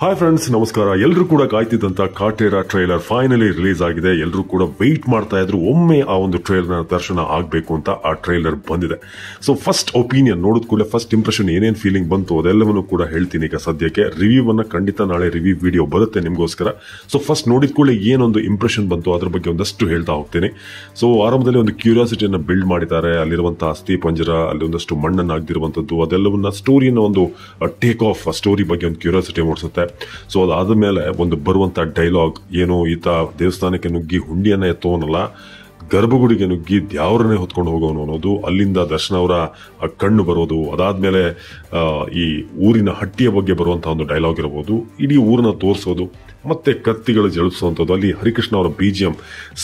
hi friends ನಮಸ್ಕಾರ ಎಲ್ಲರೂ ಕೂಡ ಕಾಯ್ತಿದ್ದಂತ ಕಾಟೇರ ಟ್ರೈಲರ್ ಫೈನಲಿ ರಿಲೀಸ್ ಆಗಿದೆ ಎಲ್ಲರೂ ಕೂಡ ವೆಯ್ಟ್ ಮಾಡ್ತಾ ಇದ್ರು ಒಮ್ಮೆ ಆ ಒಂದು ಟ್ರೈಲರ್ನ ದರ್ಶನ ಆಗಬೇಕು ಅಂತ ಆ ಟ್ರೈಲರ್ ಬಂದಿದೆ ಸೊ ಫಸ್ಟ್ ಒಪಿನಿಯನ್ ನೋಡಿದ ಕೂಡಲೇ ಫಸ್ಟ್ ಇಂಪ್ರೆಷನ್ ಏನೇನು ಫೀಲಿಂಗ್ ಬಂತು ಅದೆಲ್ಲವನ್ನು ಕೂಡ ಹೇಳ್ತೀನಿ ಈಗ ಸದ್ಯಕ್ಕೆ ರಿವ್ಯೂವನ್ನು ಖಂಡಿತ ನಾಳೆ ರಿವ್ಯೂ ವಿಡಿಯೋ ಬರುತ್ತೆ ನಿಮಗೋಸ್ಕರ ಸೊ ಫಸ್ಟ್ ನೋಡಿದ ಕೂಡಲೇ ಏನೊಂದು ಇಂಪ್ರೆಷನ್ ಬಂತು ಅದ್ರ ಬಗ್ಗೆ ಒಂದಷ್ಟು ಹೇಳ್ತಾ ಹೋಗ್ತೀನಿ ಸೊ ಆರಂಭದಲ್ಲಿ ಒಂದು ಕ್ಯೂರಿಯಾಸಿಟಿಯನ್ನು ಬಿಲ್ಡ್ ಮಾಡಿದ್ದಾರೆ ಅಲ್ಲಿರುವಂಥ ಅಸ್ಥಿ ಪಂಜರ ಅಲ್ಲಿ ಒಂದಷ್ಟು ಮಣ್ಣನ್ನು ಆಗದಿರುವಂಥದ್ದು ಅದೆಲ್ಲವನ್ನ ಸ್ಟೋರಿಯನ್ನು ಒಂದು ಟೇಕ್ ಆಫ್ ಸ್ಟೋರಿ ಬಗ್ಗೆ ಒಂದು ಕ್ಯೂರಿಯಾಸಿಟಿ ಮೂಡಿಸುತ್ತೆ ಸೊ ಅದಾದ ಮೇಲೆ ಒಂದು ಬರುವಂಥ ಡೈಲಾಗ್ ಏನು ಈತ ದೇವಸ್ಥಾನಕ್ಕೆ ನುಗ್ಗಿ ಹುಂಡಿಯನ್ನು ಎತ್ತೋನಲ್ಲ ಗರ್ಭಗುಡಿಗೆ ನುಗ್ಗಿ ದ್ಯಾವರನ್ನೇ ಹೊತ್ಕೊಂಡು ಹೋಗೋನು ಅನ್ನೋದು ಅಲ್ಲಿಂದ ದರ್ಶನ ಅವರ ಕಣ್ಣು ಬರೋದು ಅದಾದಮೇಲೆ ಈ ಊರಿನ ಹಟ್ಟಿಯ ಬಗ್ಗೆ ಬರುವಂಥ ಒಂದು ಡೈಲಾಗ್ ಇರ್ಬೋದು ಇಡೀ ಊರನ್ನ ತೋರಿಸೋದು ಮತ್ತೆ ಕತ್ತಿಗಳು ಜಳಿಸುವಂಥದ್ದು ಅಲ್ಲಿ ಹರಿಕೃಷ್ಣ ಅವರ ಬಿ ಜಿ ಎಂ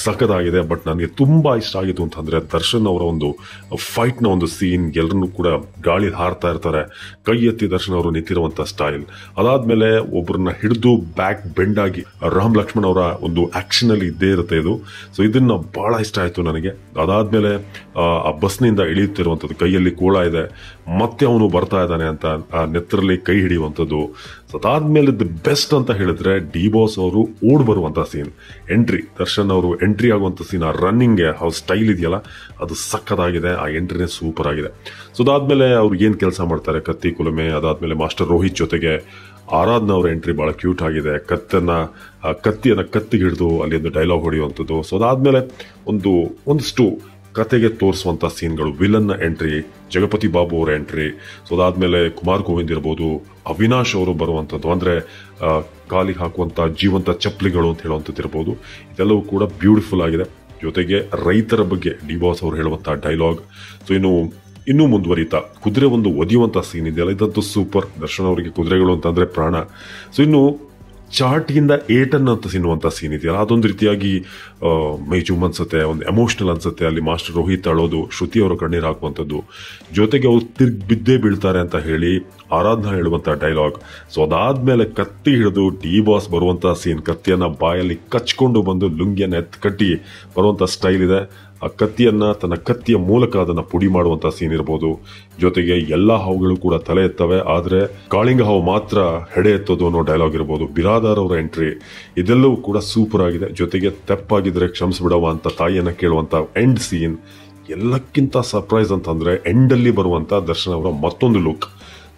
ಸಖತ್ತಾಗಿದೆ ಬಟ್ ನನಗೆ ತುಂಬ ಇಷ್ಟ ಆಗಿತ್ತು ಅಂತಂದರೆ ದರ್ಶನ್ ಅವರ ಒಂದು ಫೈಟ್ನ ಒಂದು ಸೀನ್ ಎಲ್ಲರನ್ನೂ ಕೂಡ ಗಾಳಿ ಹಾರ್ತಾ ಇರ್ತಾರೆ ಕೈ ಎತ್ತಿ ದರ್ಶನ್ ಅವರು ನಿಂತಿರುವಂಥ ಸ್ಟೈಲ್ ಅದಾದಮೇಲೆ ಒಬ್ಬರನ್ನ ಹಿಡಿದು ಬ್ಯಾಕ್ ಬೆಂಡ್ ಆಗಿ ರಾಮ್ ಲಕ್ಷ್ಮಣ್ ಅವರ ಒಂದು ಅಲ್ಲಿ ಇದ್ದೇ ಇರುತ್ತೆ ಇದು ಸೊ ಇದನ್ನು ಭಾಳ ಇಷ್ಟ ಆಯಿತು ನನಗೆ ಅದಾದಮೇಲೆ ಆ ಬಸ್ನಿಂದ ಇಳಿಯುತ್ತಿರುವಂಥದ್ದು ಕೈಯಲ್ಲಿ ಕೋಳ ಇದೆ ಮತ್ತೆ ಅವನು ಬರ್ತಾ ಇದ್ದಾನೆ ಅಂತ ಆ ನೆತ್ತರಲ್ಲಿ ಕೈ ಹಿಡಿಯುವಂಥದ್ದು ಅದಾದ್ಮೇಲೆ ದಿ ಬೆಸ್ಟ್ ಅಂತ ಹೇಳಿದ್ರೆ ಡಿ ಬಾಸ್ ಅವರು ಓಡ್ ಬರುವಂತ ಸೀನ್ ಎಂಟ್ರಿ ದರ್ಶನ್ ಅವರು ಎಂಟ್ರಿ ಆಗುವಂತ ಸೀನ್ ಆ ರನ್ನಿಂಗ್ ಅವ್ರ ಸ್ಟೈಲ್ ಇದೆಯಲ್ಲ ಅದು ಸಕ್ಕದಾಗಿದೆ ಆ ಎಂಟ್ರಿನೇ ಸೂಪರ್ ಆಗಿದೆ ಸೊ ಅದಾದ್ಮೇಲೆ ಅವ್ರು ಏನು ಕೆಲಸ ಮಾಡ್ತಾರೆ ಕತ್ತಿ ಕುಲುಮೆ ಅದಾದ್ಮೇಲೆ ಮಾಸ್ಟರ್ ರೋಹಿತ್ ಜೊತೆಗೆ ಆರಾಧನಾ ಅವರ ಎಂಟ್ರಿ ಬಹಳ ಕ್ಯೂಟ್ ಆಗಿದೆ ಕತ್ತನ್ನ ಕತ್ತಿಯನ್ನು ಕತ್ತಿಗೆ ಹಿಡಿದು ಅಲ್ಲಿ ಒಂದು ಡೈಲಾಗ್ ಹೊಡೆಯುವಂಥದ್ದು ಸೊ ಅದಾದ್ಮೇಲೆ ಒಂದು ಒಂದಷ್ಟು ಕತೆಗೆ ತೋರಿಸುವಂಥ ಸೀನ್ಗಳು ವಿಲನ್ನ ಎಂಟ್ರಿ ಜಗಪತಿ ಬಾಬು ಅವರ ಎಂಟ್ರಿ ಸೊ ಅದಾದಮೇಲೆ ಕುಮಾರ್ ಗೋವಿಂದ್ ಇರ್ಬೋದು ಅವಿನಾಶ್ ಅವರು ಬರುವಂಥದ್ದು ಅಂದರೆ ಕಾಲಿ ಹಾಕುವಂಥ ಜೀವಂತ ಚಪ್ಪಲಿಗಳು ಅಂತ ಹೇಳುವಂಥದ್ದು ಇರ್ಬೋದು ಇದೆಲ್ಲವೂ ಕೂಡ ಬ್ಯೂಟಿಫುಲ್ ಆಗಿದೆ ಜೊತೆಗೆ ರೈತರ ಬಗ್ಗೆ ಡಿ ಬಾಸ್ ಅವರು ಹೇಳುವಂಥ ಡೈಲಾಗ್ ಸೊ ಇನ್ನು ಇನ್ನೂ ಮುಂದುವರಿತಾ ಕುದುರೆ ಒಂದು ಒದಿಯುವಂಥ ಸೀನ್ ಇದೆಯಲ್ಲ ಇದಂತೂ ಸೂಪರ್ ದರ್ಶನ್ ಅವರಿಗೆ ಕುದುರೆಗಳು ಅಂತಂದರೆ ಪ್ರಾಣ ಸೊ ಇನ್ನು ಇಂದ ಏಟನ್ ಅಂತ ಸಿನ್ನುವಂಥ ಸೀನ್ ಇದೆಯಲ್ಲ ಅದೊಂದು ರೀತಿಯಾಗಿ ಮೈಜೂಮ್ ಅನ್ಸುತ್ತೆ ಒಂದು ಎಮೋಷ್ನಲ್ ಅನ್ಸುತ್ತೆ ಅಲ್ಲಿ ಮಾಸ್ಟರ್ ರೋಹಿತ್ ಅಳೋದು ಶ್ರುತಿ ಅವರ ಕಣ್ಣೀರು ಹಾಕುವಂಥದ್ದು ಜೊತೆಗೆ ಅವ್ರು ತಿರ್ಗ್ ಬಿದ್ದೇ ಬೀಳ್ತಾರೆ ಅಂತ ಹೇಳಿ ಆರಾಧನ ಹೇಳುವಂಥ ಡೈಲಾಗ್ ಸೊ ಅದಾದ್ಮೇಲೆ ಕತ್ತಿ ಹಿಡಿದು ಡಿ ಬಾಸ್ ಬರುವಂಥ ಸೀನ್ ಕತ್ತಿಯನ್ನು ಬಾಯಲ್ಲಿ ಕಚ್ಕೊಂಡು ಬಂದು ಲುಂಗಿಯನ್ನು ಎತ್ತು ಕಟ್ಟಿ ಬರುವಂಥ ಸ್ಟೈಲ್ ಇದೆ ಆ ಕತ್ತಿಯನ್ನು ತನ್ನ ಕತ್ತಿಯ ಮೂಲಕ ಅದನ್ನು ಪುಡಿ ಮಾಡುವಂಥ ಸೀನ್ ಇರ್ಬೋದು ಜೊತೆಗೆ ಎಲ್ಲ ಹಾವುಗಳು ಕೂಡ ತಲೆ ಎತ್ತವೆ ಆದರೆ ಕಾಳಿಂಗ ಹಾವು ಮಾತ್ರ ಹೆಡೆ ಎತ್ತೋದು ಅನ್ನೋ ಡೈಲಾಗ್ ಇರ್ಬೋದು ಬಿರಾದಾರ್ ಅವರ ಎಂಟ್ರಿ ಇದೆಲ್ಲವೂ ಕೂಡ ಸೂಪರ್ ಆಗಿದೆ ಜೊತೆಗೆ ತೆಪ್ಪಾಗಿದ್ರೆ ಬಿಡವ ಅಂತ ತಾಯಿಯನ್ನು ಕೇಳುವಂಥ ಎಂಡ್ ಸೀನ್ ಎಲ್ಲಕ್ಕಿಂತ ಸರ್ಪ್ರೈಸ್ ಅಂತಂದರೆ ಎಂಡಲ್ಲಿ ಬರುವಂಥ ದರ್ಶನ್ ಅವರ ಮತ್ತೊಂದು ಲುಕ್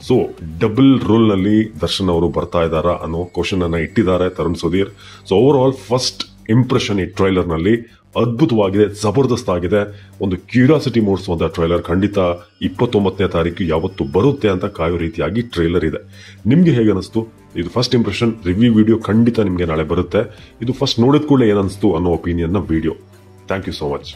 ಸೊ ಡಬಲ್ ರೋಲ್ನಲ್ಲಿ ದರ್ಶನ್ ಅವರು ಬರ್ತಾ ಇದ್ದಾರಾ ಅನ್ನೋ ಕ್ವಶನನ್ನು ಇಟ್ಟಿದ್ದಾರೆ Tharun Sudhir so overall first impression ಈ ಟ್ರೈಲರ್ನಲ್ಲಿ ಅದ್ಭುತವಾಗಿದೆ ಜಬರ್ದಸ್ತ್ ಆಗಿದೆ ಒಂದು ಕ್ಯೂರಿಯಾಸಿಟಿ ಮೂಡಿಸುವಂಥ ಟ್ರೈಲರ್ ಖಂಡಿತ ಇಪ್ಪತ್ತೊಂಬತ್ತನೇ ತಾರೀಕು ಯಾವತ್ತು ಬರುತ್ತೆ ಅಂತ ಕಾಯೋ ರೀತಿಯಾಗಿ ಟ್ರೈಲರ್ ಇದೆ ನಿಮಗೆ ಹೇಗೆ ಅನಿಸ್ತು ಇದು ಫಸ್ಟ್ ಇಂಪ್ರೆಷನ್ ರಿವ್ಯೂ ವಿಡಿಯೋ ಖಂಡಿತ ನಿಮಗೆ ನಾಳೆ ಬರುತ್ತೆ ಇದು ಫಸ್ಟ್ ನೋಡಿದ ಕೂಡಲೇ ಏನನ್ನಿಸ್ತು ಅನ್ನೋ ಒಪಿನಿಯನ್ನ video thank you so much